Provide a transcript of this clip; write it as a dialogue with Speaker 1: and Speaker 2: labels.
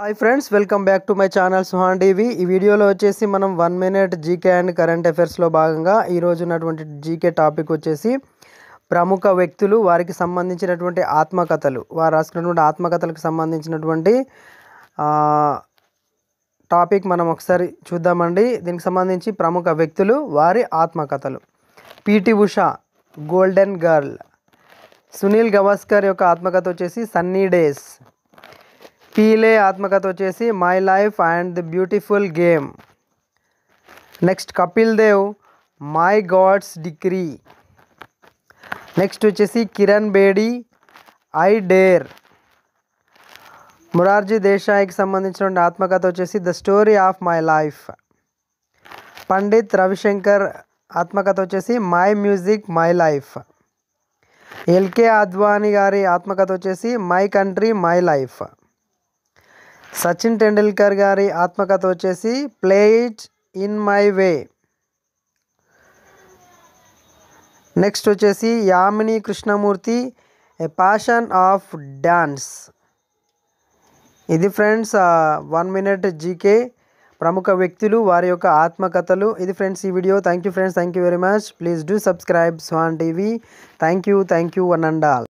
Speaker 1: hi friends welcome back to my channel Suhan TV ఈ వీడియోలో వచ్చేసి మనం one minute GK and current అఫైర్స్లో భాగంగా ఈరోజు ఉన్నటువంటి జీకే టాపిక్ వచ్చేసి ప్రముఖ వ్యక్తులు వారికి సంబంధించినటువంటి ఆత్మకథలు వారు రాసుకున్నటువంటి ఆత్మకథలకు సంబంధించినటువంటి టాపిక్ మనం ఒకసారి చూద్దామండి దీనికి సంబంధించి ప్రముఖ వ్యక్తులు వారి ఆత్మకథలు PT Usha golden girl Sunil Gavaskar యొక్క ఆత్మకథ వచ్చేసి సన్నీ డేస్ కీలే ఆత్మకథ వచ్చేసి my life and the beautiful game next Kapil Dev my god's decree next వచ్చేసి కిరణ్ బేడీ ఐ డేర్ మురార్జీ దేశాయికి సంబంధించిన ఆత్మకథ వచ్చేసి the story of my life Pandit Ravi Shankar ఆత్మకథ వచ్చేసి my music my life LK Advani గారి ఆత్మకథ వచ్చేసి my country my life Sachin Tendulkar గారి ఆత్మకథ వచ్చేసి play it in my way next వచ్చేసి Yamini Krishnamurthy a passion of dance ఇది ఫ్రెండ్స్ వన్ మినిట్ జీకే ప్రముఖ వ్యక్తులు వారి యొక్క ఆత్మకథలు ఇది ఫ్రెండ్స్ ఈ video thank you friends thank you very much please do subscribe Swan TV thank you thank you one and all